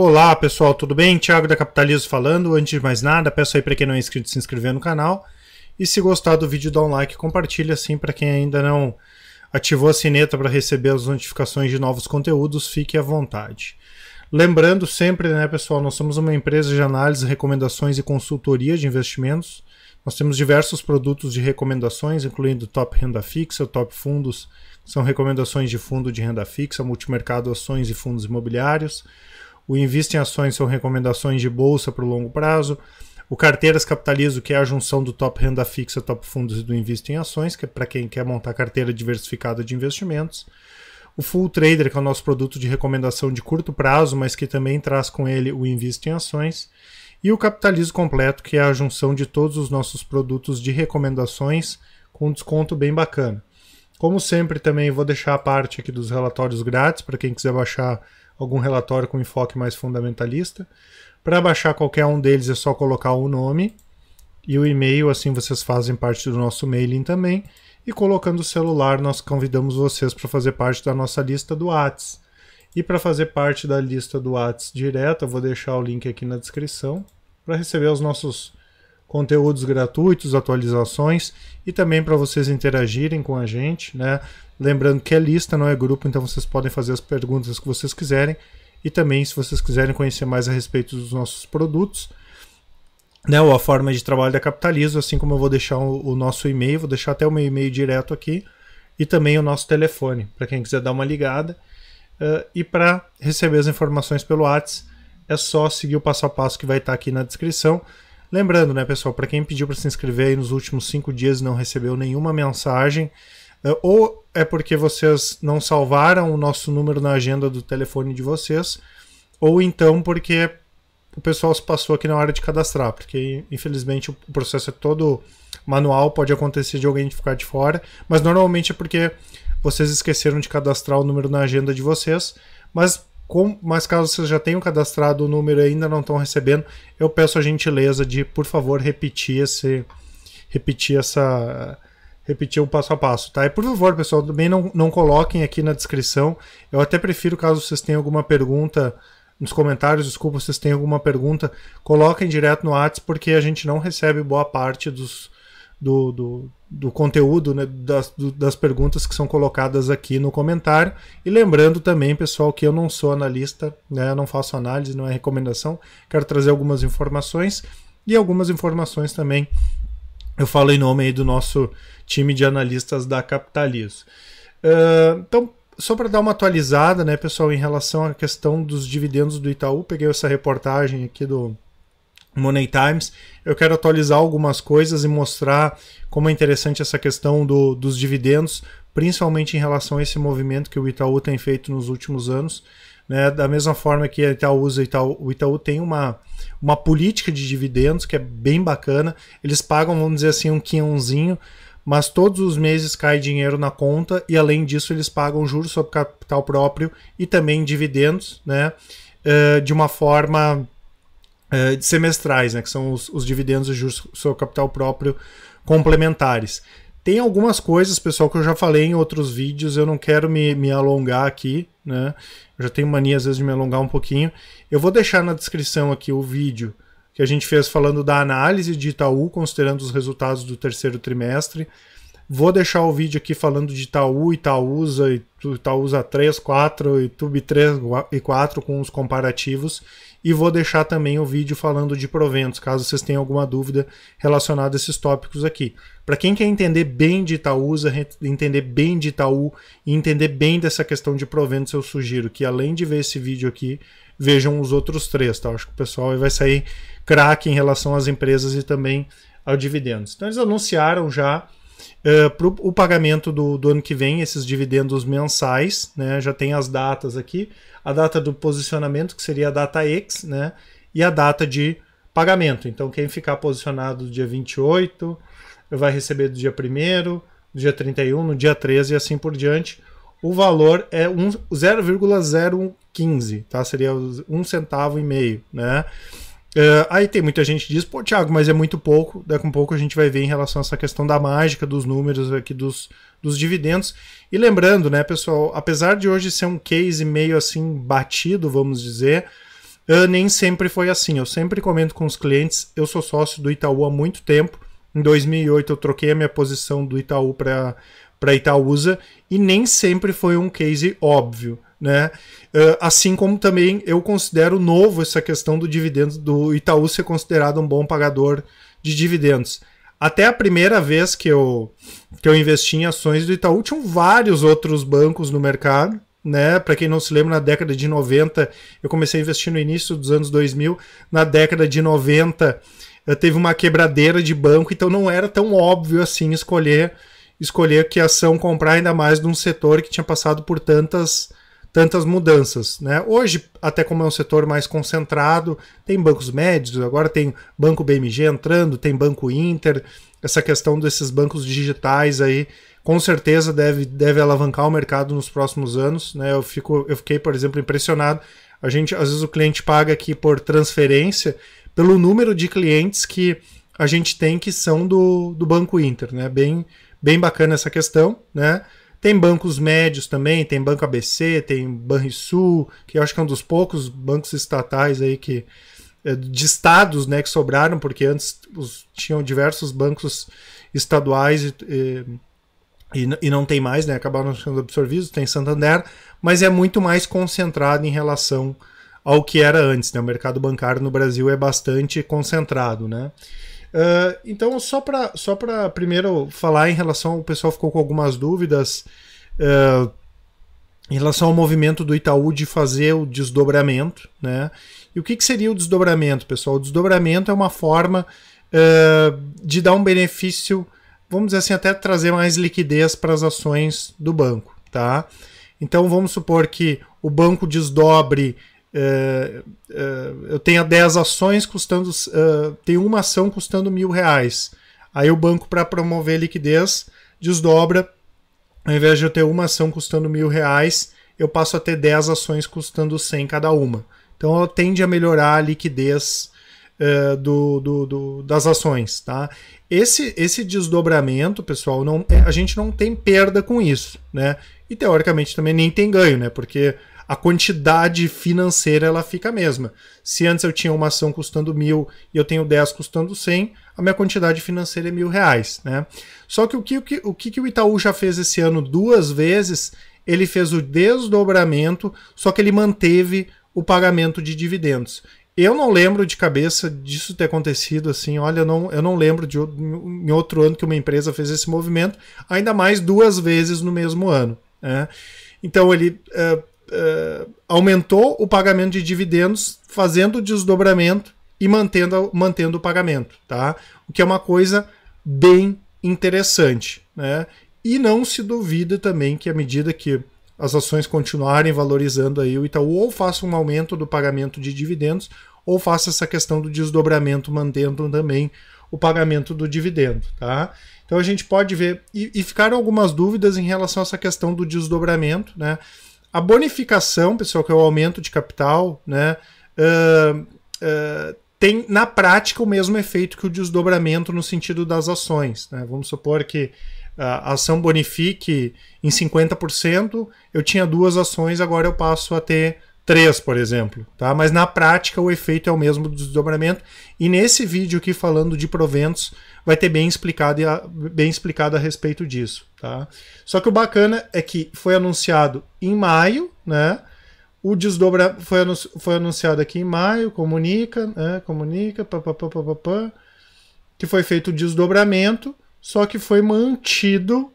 Olá pessoal, tudo bem? Thiago da Capitalismo falando. Antes de mais nada, peço aí para quem não é inscrito se inscrever no canal. E se gostar do vídeo, dá um like e compartilha assim para quem ainda não ativou a sineta para receber as notificações de novos conteúdos, fique à vontade. Lembrando sempre, né, pessoal, nós somos uma empresa de análise, recomendações e consultoria de investimentos. Nós temos diversos produtos de recomendações, incluindo Top Renda Fixa, Top Fundos, que são recomendações de fundo de renda fixa, multimercado, ações e fundos imobiliários o Invista em Ações são recomendações de bolsa para o longo prazo, o Carteiras Capitalizo, que é a junção do Top Renda Fixa, Top Fundos e do Invista em Ações, que é para quem quer montar carteira diversificada de investimentos, o Full Trader, que é o nosso produto de recomendação de curto prazo, mas que também traz com ele o Invista em Ações, e o Capitalizo Completo, que é a junção de todos os nossos produtos de recomendações com um desconto bem bacana. Como sempre, também vou deixar a parte aqui dos relatórios grátis para quem quiser baixar algum relatório com enfoque mais fundamentalista. Para baixar qualquer um deles é só colocar o nome e o e-mail, assim vocês fazem parte do nosso mailing também. E colocando o celular, nós convidamos vocês para fazer parte da nossa lista do Whats. E para fazer parte da lista do Whats direto, eu vou deixar o link aqui na descrição para receber os nossos conteúdos gratuitos, atualizações e também para vocês interagirem com a gente, né? Lembrando que é lista, não é grupo, então vocês podem fazer as perguntas que vocês quiserem e também se vocês quiserem conhecer mais a respeito dos nossos produtos, né, ou a forma de trabalho da Capitalizo, assim como eu vou deixar o, nosso e-mail, vou deixar até o meu e-mail direto aqui e também o nosso telefone para quem quiser dar uma ligada uh, e para receber as informações pelo Whats é só seguir o passo a passo que vai estar tá aqui na descrição. Lembrando, né, pessoal, para quem pediu para se inscrever aí nos últimos cinco dias e não recebeu nenhuma mensagem, eh, ou é porque vocês não salvaram o nosso número na agenda do telefone de vocês, ou então porque o pessoal se passou aqui na hora de cadastrar, porque infelizmente o processo é todo manual, pode acontecer de alguém ficar de fora, mas normalmente é porque vocês esqueceram de cadastrar o número na agenda de vocês, mas com, mas caso vocês já tenham cadastrado o número e ainda não estão recebendo, eu peço a gentileza de, por favor, repetir esse. Repetir essa. Repetir o passo a passo, tá? E por favor, pessoal, também não, não coloquem aqui na descrição. Eu até prefiro, caso vocês tenham alguma pergunta nos comentários, desculpa, vocês têm alguma pergunta, coloquem direto no WhatsApp, porque a gente não recebe boa parte dos, do, do, do conteúdo né, das, do, das perguntas que são colocadas aqui no comentário. E lembrando também, pessoal, que eu não sou analista, né, não faço análise, não é recomendação. Quero trazer algumas informações e algumas informações também. Eu falo em nome aí do nosso time de analistas da Capitalismo Uh, ah, então, só para dar uma atualizada, né, pessoal, em relação à questão dos dividendos do Itaú, peguei essa reportagem aqui do, Money Times, eu quero atualizar algumas coisas e mostrar como é interessante essa questão do, dos dividendos, principalmente em relação a esse movimento que o Itaú tem feito nos últimos anos. Né? Da mesma forma que a Itaú usa, Itaú, o Itaú tem uma, uma política de dividendos que é bem bacana. Eles pagam, vamos dizer assim, um quinhãozinho, mas todos os meses cai dinheiro na conta e, além disso, eles pagam juros sobre capital próprio e também dividendos, né? Eh, de uma forma uh, é, semestrais, né, que são os, os dividendos e juros sobre capital próprio complementares. Tem algumas coisas, pessoal, que eu já falei em outros vídeos, eu não quero me, me alongar aqui, né? Eu já tenho mania às vezes de me alongar um pouquinho. Eu vou deixar na descrição aqui o vídeo que a gente fez falando da análise de Itaú, considerando os resultados do terceiro trimestre. Vou deixar o vídeo aqui falando de Itaú, Itaúsa, Itaúsa 3, 4 e Tube 3 e 4 com os comparativos. E vou deixar também o vídeo falando de proventos, caso vocês tenham alguma dúvida relacionada a esses tópicos aqui. Para quem quer entender bem de Itaúsa, entender bem de Itaú e entender bem dessa questão de proventos, eu sugiro que além de ver esse vídeo aqui, vejam os outros três, tá? acho que o pessoal vai sair craque em relação às empresas e também ao dividendos. Então eles anunciaram já Uh, eh, para o pagamento do, do, ano que vem, esses dividendos mensais, né? Já tem as datas aqui. A data do posicionamento, que seria a data X, né? E a data de pagamento. Então, quem ficar posicionado do dia 28 vai receber do dia 1 do dia 31, no dia 13 e assim por diante. O valor é um, 0,015, tá? Seria um centavo e meio, né? Uh, aí tem muita gente que diz, pô, Thiago, mas é muito pouco. Daqui a um pouco a gente vai ver em relação a essa questão da mágica dos números aqui dos, dos dividendos. E lembrando, né, pessoal, apesar de hoje ser um case meio assim batido, vamos dizer, uh, nem sempre foi assim. Eu sempre comento com os clientes, eu sou sócio do Itaú há muito tempo. Em 2008 eu troquei a minha posição do Itaú para Itaúsa e nem sempre foi um case óbvio né? Ah, assim como também eu considero novo essa questão do dividendo do Itaú ser considerado um bom pagador de dividendos. Até a primeira vez que eu, que eu investi em ações do Itaú, tinham vários outros bancos no mercado. Né? Para quem não se lembra, na década de 90, eu comecei a investir no início dos anos 2000. Na década de 90, eh, teve uma quebradeira de banco, então não era tão óbvio assim escolher escolher que ação comprar, ainda mais num setor que tinha passado por tantas tantas mudanças. Né? Hoje, até como é um setor mais concentrado, tem bancos médios, agora tem banco BMG entrando, tem banco Inter, essa questão desses bancos digitais aí, com certeza deve, deve alavancar o mercado nos próximos anos. Né? Eu, fico, eu fiquei, por exemplo, impressionado. A gente, às vezes, o cliente paga aqui por transferência pelo número de clientes que a gente tem que são do, do Banco Inter, né? Bem, bem bacana essa questão, né? Tem bancos médios também, tem Banco ABC, tem Banrisul, que eu acho que é um dos poucos bancos estatais aí que eh, de estados, né, que sobraram, porque antes os, tinham diversos bancos estaduais e, e, e, não tem mais, né, acabaram sendo absorvidos, tem Santander, mas é muito mais concentrado em relação ao que era antes, né, o mercado bancário no Brasil é bastante concentrado, né, ah, então, só para só para primeiro falar em relação, o pessoal ficou com algumas dúvidas uh, em relação ao movimento do Itaú de fazer o desdobramento. Né? E o que, que seria o desdobramento, pessoal? O desdobramento é uma forma uh, de dar um benefício, vamos dizer assim, até trazer mais liquidez para as ações do banco. Tá? Então, vamos supor que o banco desdobre eh, eh, eu tenho 10 ações custando. Uh, uma ação custando mil reais. Aí o banco, para promover liquidez, desdobra. Ao invés de eu ter uma ação custando mil reais, eu passo a ter 10 ações custando 100 cada uma. Então ela tende a melhorar a liquidez uh, do, do, do, das ações. Tá? Esse, esse desdobramento, pessoal, não, é, a gente não tem perda com isso. Né? E teoricamente também nem tem ganho, né? porque a quantidade financeira ela fica a mesma. Se antes eu tinha uma ação custando mil e eu tenho 10 custando 100, a minha quantidade financeira é mil reais. Né? Só que o que o, que, o que o Itaú já fez esse ano duas vezes, ele fez o desdobramento, só que ele manteve o pagamento de dividendos. Eu não lembro de cabeça disso ter acontecido assim. Olha, eu não, eu não lembro de em outro ano que uma empresa fez esse movimento, ainda mais duas vezes no mesmo ano. Né? Então ele uh, uh, aumentou o pagamento de dividendos, fazendo o desdobramento e mantendo, mantendo o pagamento, tá? O que é uma coisa bem interessante, né? E não se duvida também que à medida que as ações continuarem valorizando aí o Itaú ou faça um aumento do pagamento de dividendos ou faça essa questão do desdobramento mantendo também o pagamento do dividendo, tá? Então a gente pode ver e, e ficaram algumas dúvidas em relação a essa questão do desdobramento, né? A bonificação, pessoal, que é o aumento de capital, né, uh, uh, tem na prática o mesmo efeito que o desdobramento no sentido das ações. Né? Vamos supor que a ação bonifique em 50%, eu tinha duas ações, agora eu passo a ter três, por exemplo. Tá? Mas na prática o efeito é o mesmo do desdobramento. E nesse vídeo aqui falando de proventos, vai ter bem explicado, a, bem explicado a respeito disso. Tá? Só que o bacana é que foi anunciado em maio, né? O desdobra foi, foi anunciado aqui em maio, comunica, né? comunica, papapá, papapá, que foi feito o desdobramento, só que foi mantido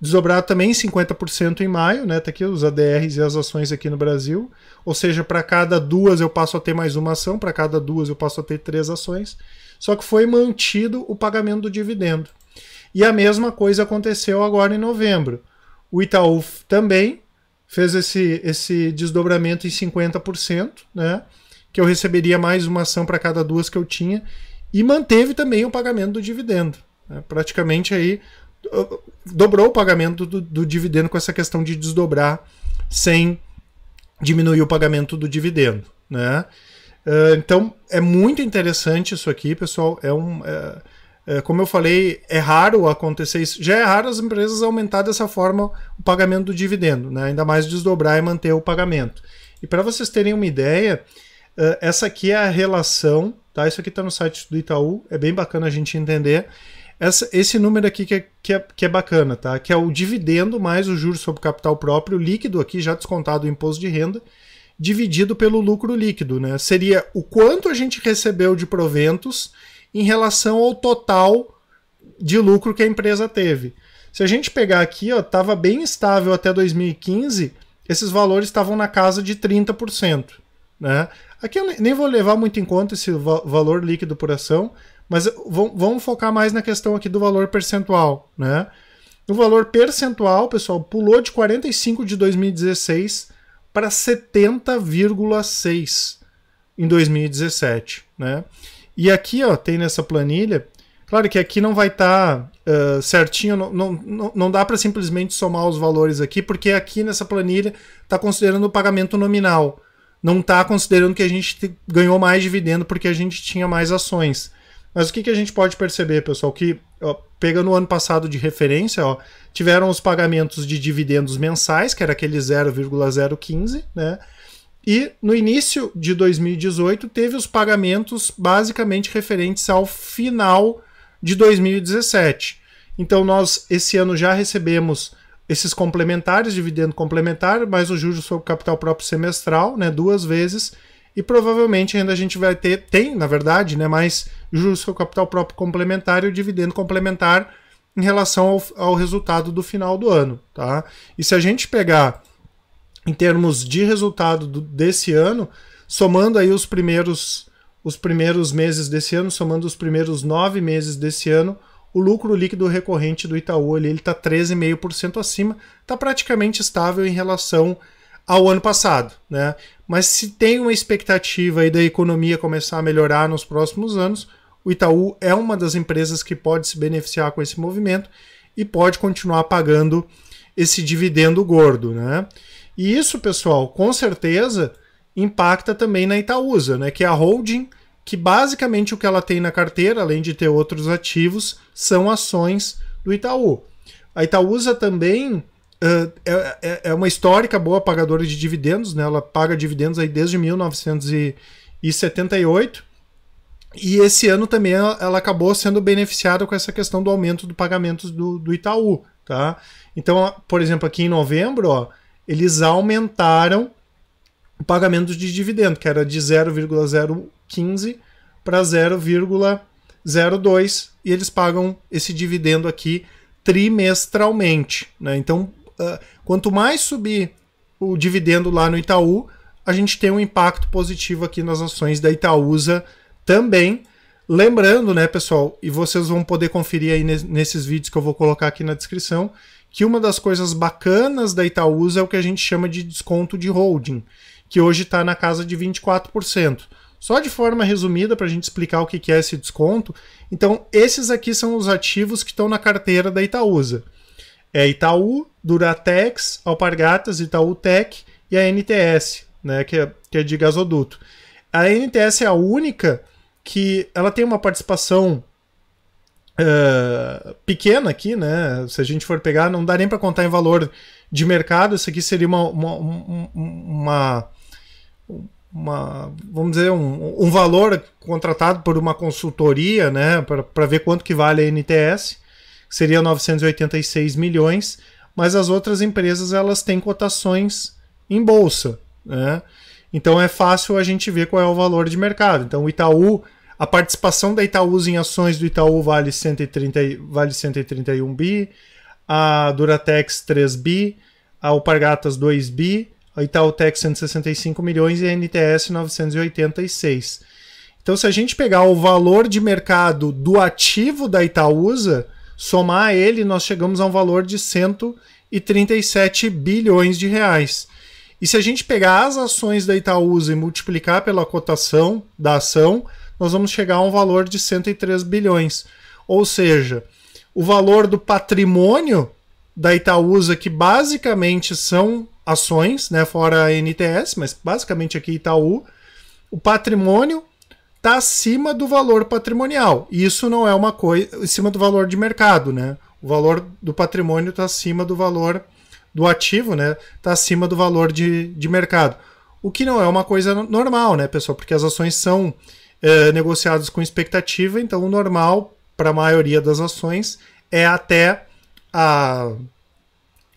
desdobrado também 50% em maio, né? Tá aqui os ADRs e as ações aqui no Brasil. Ou seja, para cada duas eu passo a ter mais uma ação, para cada duas eu passo a ter três ações só que foi mantido o pagamento do dividendo. E a mesma coisa aconteceu agora em novembro. O Itaú também fez esse, esse desdobramento em 50%, né? Que eu receberia mais uma ação para cada duas que eu tinha, e manteve também o pagamento do dividendo. Né? Praticamente aí uh, dobrou o pagamento do, do, dividendo com essa questão de desdobrar sem diminuir o pagamento do dividendo, né? Ah, então é muito interessante isso aqui, pessoal. É um. É, é, como eu falei, é raro acontecer isso. Já é raro as empresas aumentar dessa forma o pagamento do dividendo, né? ainda mais desdobrar e manter o pagamento. E para vocês terem uma ideia, uh, essa aqui é a relação, tá? Isso aqui está no site do Itaú, é bem bacana a gente entender. Essa, esse número aqui que é, que, é, que é bacana, tá? Que é o dividendo mais o juros sobre capital próprio, líquido aqui, já descontado o imposto de renda, dividido pelo lucro líquido, né? Seria o quanto a gente recebeu de proventos em relação ao total de lucro que a empresa teve. Se a gente pegar aqui, ó, estava bem estável até 2015, esses valores estavam na casa de 30%. Né? Aqui eu nem vou levar muito em conta esse valor líquido por ação, mas vamos focar mais na questão aqui do valor percentual. Né? O valor percentual, pessoal, pulou de 45% de 2016 para 70,6 em 2017, né? E aqui, ó, tem nessa planilha, claro que aqui não vai estar tá, uh, certinho, não, não, não dá para simplesmente somar os valores aqui, porque aqui nessa planilha está considerando o pagamento nominal, não está considerando que a gente ganhou mais dividendo porque a gente tinha mais ações. Mas o que, que a gente pode perceber, pessoal? Que ó, pegando o ano passado de referência, ó, tiveram os pagamentos de dividendos mensais, que era aquele 0,015, né? E no início de 2018 teve os pagamentos basicamente referentes ao final de 2017. Então nós esse ano já recebemos esses complementares, dividendo complementar, mais o juros sobre capital próprio semestral, né, duas vezes, e provavelmente ainda a gente vai ter, tem na verdade, né, mais juros sobre capital próprio complementar e o dividendo complementar em relação ao, ao resultado do final do ano. Tá? E se a gente pegar em termos de resultado do, desse ano, somando aí os primeiros, os primeiros meses desse ano, somando os primeiros nove meses desse ano, o lucro líquido recorrente do Itaú ele está 13,5% acima, está praticamente estável em relação ao ano passado. Né? Mas se tem uma expectativa aí da economia começar a melhorar nos próximos anos, o Itaú é uma das empresas que pode se beneficiar com esse movimento e pode continuar pagando esse dividendo gordo, né? E isso, pessoal, com certeza impacta também na Itaúsa, né? Que é a holding que basicamente o que ela tem na carteira, além de ter outros ativos, são ações do Itaú. A Itaúsa também é, é, é uma histórica boa pagadora de dividendos, né? Ela paga dividendos aí desde 1978. E esse ano também ela, ela acabou sendo beneficiada com essa questão do aumento do pagamento do, do Itaú, tá? Então, por exemplo, aqui em novembro, ó, eles aumentaram o pagamento de dividendo, que era de 0,015 para 0,02, e eles pagam esse dividendo aqui trimestralmente, né? Então, ah, quanto mais subir o dividendo lá no Itaú, a gente tem um impacto positivo aqui nas ações da Itaúsa também. Lembrando, né, pessoal, e vocês vão poder conferir aí nesses vídeos que eu vou colocar aqui na descrição, que uma das coisas bacanas da Itaúsa é o que a gente chama de desconto de holding, que hoje está na casa de 24%. Só de forma resumida para a gente explicar o que é esse desconto, então esses aqui são os ativos que estão na carteira da Itaúsa é Itaú, Duratex, Alpargatas, Itaú Tech e a NTS, né, que, é, que é de gasoduto. A NTS é a única que ela tem uma participação uh, pequena aqui, né? Se a gente for pegar, não dá nem para contar em valor de mercado. Isso aqui seria uma, uma, uma, uma vamos dizer, um, um valor contratado por uma consultoria, né? Para ver quanto que vale a NTS seria 986 milhões, mas as outras empresas elas têm cotações em bolsa, né? Então é fácil a gente ver qual é o valor de mercado. Então o Itaú, a participação da Itaúsa em ações do Itaú vale 130 vale 131 bi, a Duratex 3 bi, a Alpargatas 2 bi, a Itautec 165 milhões e a NTS 986. Então, se a gente pegar o valor de mercado do ativo da Itaúsa, Somar ele, nós chegamos a um valor de 137 bilhões de reais. E se a gente pegar as ações da Itaúsa e multiplicar pela cotação da ação, nós vamos chegar a um valor de 103 bilhões. Ou seja, o valor do patrimônio da Itaúsa, que basicamente são ações, né, fora a NTS, mas basicamente aqui Itaú, o patrimônio está acima do valor patrimonial. Isso não é uma coisa. acima do valor de mercado, né? O valor do patrimônio está acima do valor do ativo, né? Está acima do valor de, de mercado. O que não é uma coisa normal, né, pessoal? Porque as ações são é, negociadas com expectativa, então o normal para a maioria das ações é até a,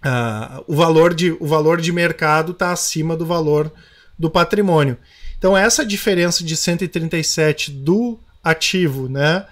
a, o, valor de, o valor de mercado está acima do valor do patrimônio. Então essa diferença de 137 do ativo, né,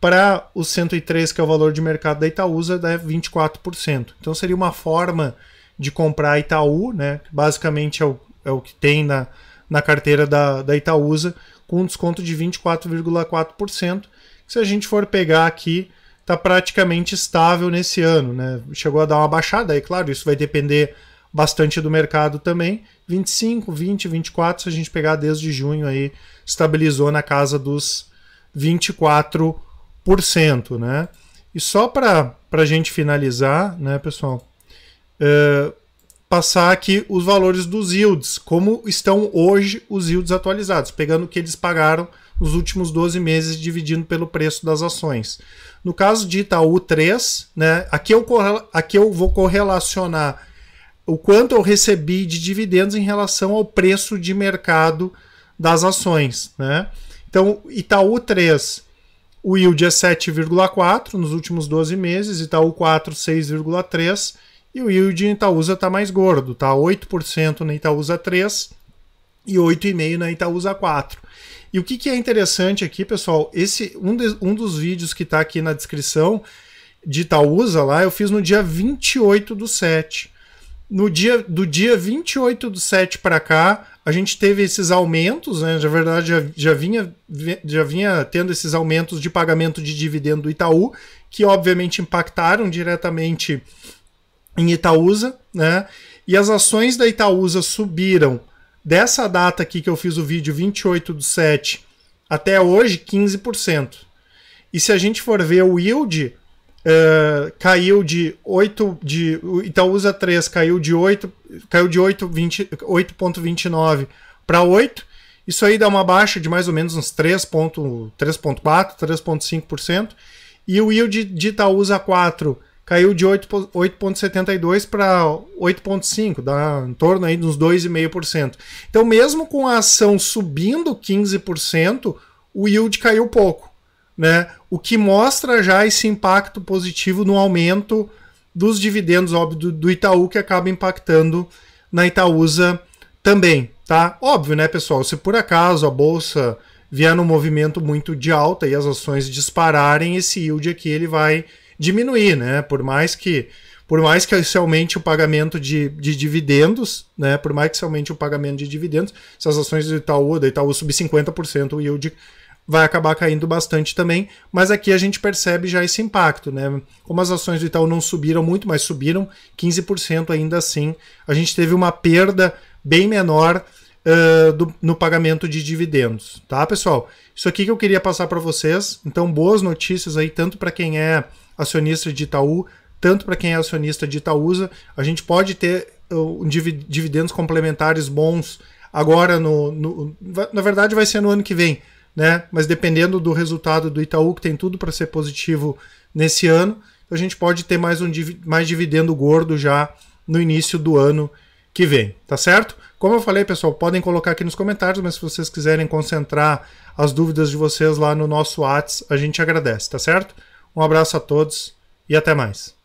para o 103 que é o valor de mercado da Itaúsa, dá 24%. Então seria uma forma de comprar a Itaú, né? Basicamente é o, é o que tem na, na carteira da, da Itaúsa, com um desconto de 24,4%. Se a gente for pegar aqui, está praticamente estável nesse ano, né? Chegou a dar uma baixada, aí claro, isso vai depender bastante do mercado também. 25, 20, 24, se a gente pegar desde junho aí, estabilizou na casa dos 24%, né? E só para a gente finalizar, né, pessoal, é, passar aqui os valores dos yields, como estão hoje os yields atualizados, pegando o que eles pagaram nos últimos 12 meses, dividindo pelo preço das ações. No caso de Itaú 3, né, aqui, eu, aqui eu vou correlacionar o quanto eu recebi de dividendos em relação ao preço de mercado das ações. Né? Então, Itaú 3, o yield é 7,4 nos últimos 12 meses, Itaú 4, 6,3 e o yield em Itaúsa está mais gordo, tá 8% na Itaúsa 3 e 8,5% na Itaúsa 4. E o que, que é interessante aqui, pessoal, esse um, de, um dos vídeos que está aqui na descrição de Itaúsa lá, eu fiz no dia 28 do 7 no dia do dia 28 do 7 para cá, a gente teve esses aumentos, né? Na verdade, já, já, vinha, já vinha tendo esses aumentos de pagamento de dividendo do Itaú, que obviamente impactaram diretamente em Itaúsa, né? E as ações da Itaúsa subiram dessa data aqui que eu fiz o vídeo, 28 do 7, até hoje, 15%. E se a gente for ver o yield Uh, caiu de 8 de Itaúsa então 3 caiu de 8 caiu de 8.29 para 8 isso aí dá uma baixa de mais ou menos uns 3.4 3.5% e o yield de Itaúsa 4 caiu de 8.72 para 8.5 dá em torno aí dos 2,5% então mesmo com a ação subindo 15% o yield caiu pouco né? O que mostra já esse impacto positivo no aumento dos dividendos, óbvio, do, do Itaú, que acaba impactando na Itaúsa também, tá? Óbvio, né, pessoal? Se por acaso a bolsa vier num movimento muito de alta e as ações dispararem, esse yield aqui ele vai diminuir, né? Por mais que por mais que se aumente o pagamento de, de dividendos, né? Por mais que se aumente o pagamento de dividendos, se as ações do Itaú, da Itaú subir 50%, o yield vai acabar caindo bastante também, mas aqui a gente percebe já esse impacto, né? Como as ações do Itaú não subiram muito, mas subiram 15% ainda assim, a gente teve uma perda bem menor uh, do, no pagamento de dividendos, tá, pessoal? Isso aqui que eu queria passar para vocês, então boas notícias aí, tanto para quem é acionista de Itaú, tanto para quem é acionista de Itaúsa, a gente pode ter uh, dividendos complementares bons agora no, no na verdade vai ser no ano que vem né? Mas dependendo do resultado do Itaú, que tem tudo para ser positivo nesse ano, a gente pode ter mais um mais dividendo gordo já no início do ano que vem, tá certo? Como eu falei, pessoal, podem colocar aqui nos comentários, mas se vocês quiserem concentrar as dúvidas de vocês lá no nosso Whats, a gente agradece, tá certo? Um abraço a todos e até mais.